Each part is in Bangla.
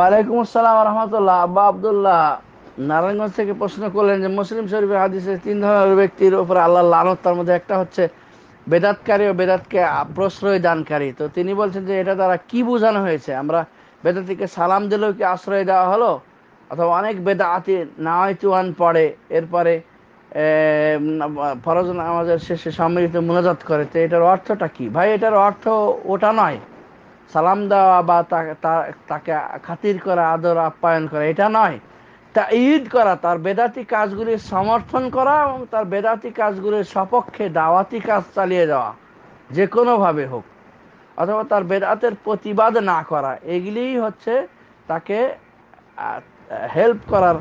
ওয়ালাইকুম আসসালাম রহমতুল্লাহ আব্বা আবদুল্লাহ নারায়ণগঞ্জ থেকে প্রশ্ন করলেন যে মুসলিম শরীফের হাদিসে তিন ধরনের ব্যক্তির উপরে আল্লাহ লানত তার মধ্যে একটা হচ্ছে বেদাতকারী ও বেদাতকে প্রশ্রয় দানকারী তো তিনি বলছেন যে এটা তারা কি বোঝানো হয়েছে আমরা বেদাতিকে সালাম দিলেও কি আশ্রয় দেওয়া হলো অথবা অনেক বেদাতি নাওয়াইতুয়ান পড়ে এরপরে ফরজ আমাদের শেষে সম্মিলিত মোনাজাত করে তো এটার অর্থটা কি ভাই এটার অর্থ ওটা নয় সালাম দেওয়া বা তাকে খাতির করা আদর আপ্যায়ন করা এটা নয় তা ঈদ করা তার বেদাতি কাজগুলির সমর্থন করা এবং তার বেদাতি কাজগুলির সপক্ষে দাওয়াতি কাজ চালিয়ে যাওয়া যে কোনোভাবে হোক অথবা তার বেদাতের প্রতিবাদ না করা এগুলিই হচ্ছে তাকে হেল্প করার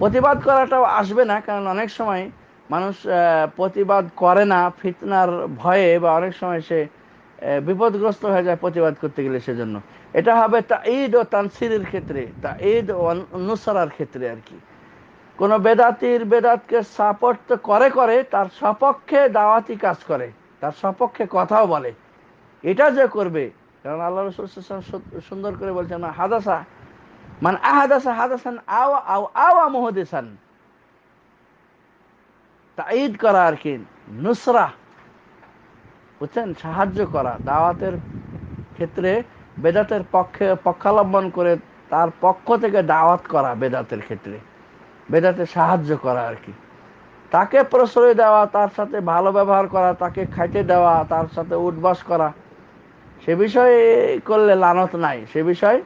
প্রতিবাদ করাটাও আসবে না কারণ অনেক সময় মানুষ প্রতিবাদ করে না ফিতনার ভয়ে বা অনেক সময় সে বিপদগ্রস্ত হয়ে যায় প্রতিবাদ করতে গেলে সেজন্য এটা হবে তা ঈদ ও তানসিরের ক্ষেত্রে তা ঈদ ও নুসরার ক্ষেত্রে আর কি কোনো বেদাতির বেদাতকে সাপোর্ট তো করে করে তার সপক্ষে দাওয়াতি কাজ করে তার সপক্ষে কথাও বলে এটা যে করবে কারণ আল্লাহ রসুল সুন্দর করে বলছেন হাদাসা মানে আহাদাসা হাদাসান আও আও আও মহদেসান তা ঈদ করা আর কি নুসরা বুঝছেন সাহায্য করা দাওয়াতের ক্ষেত্রে বেদাতের পক্ষে পক্ষালম্বন করে তার পক্ষ থেকে দাওয়াত করা বেদাতের ক্ষেত্রে বেদাতে সাহায্য করা আর কি তাকে প্রশ্রয় দেওয়া তার সাথে ভালো ব্যবহার করা তাকে খাইতে দেওয়া তার সাথে উঠবাস করা সে বিষয়ে করলে লানত নাই সে বিষয়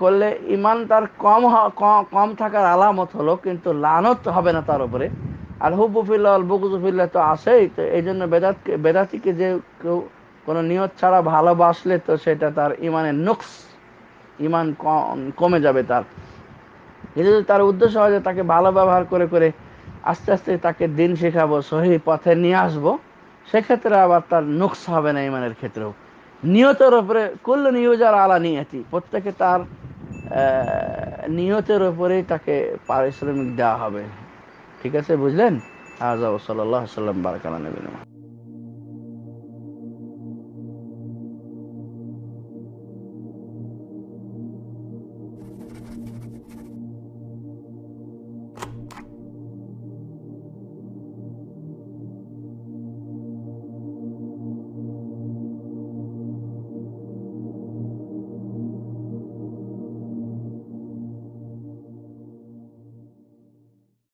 করলে ইমান তার কম কম থাকার আলামত হলো কিন্তু লানত হবে না তার উপরে আর ফিল্লা আল ফিল্লা তো আসেই তো এই জন্য বেদাতকে বেদাতিকে যে কেউ কোনো নিয়ত ছাড়া ভালোবাসলে তো সেটা তার ইমানের নুকস ইমান কমে যাবে তার কিন্তু তার উদ্দেশ্য হয় যে তাকে ভালো ব্যবহার করে করে আস্তে আস্তে তাকে দিন শেখাবো সহি পথে নিয়ে আসবো সেক্ষেত্রে আবার তার নুকস হবে না ইমানের ক্ষেত্রেও নিয়তের ওপরে কুল্ল নিউজার আলা নিয়তি প্রত্যেকে তার নিয়তের ওপরেই তাকে পারিশ্রমিক দেওয়া হবে ঠিক আছে বুঝলেন আজ সাল্লাহ সাল্লাম বারাকালা নবীন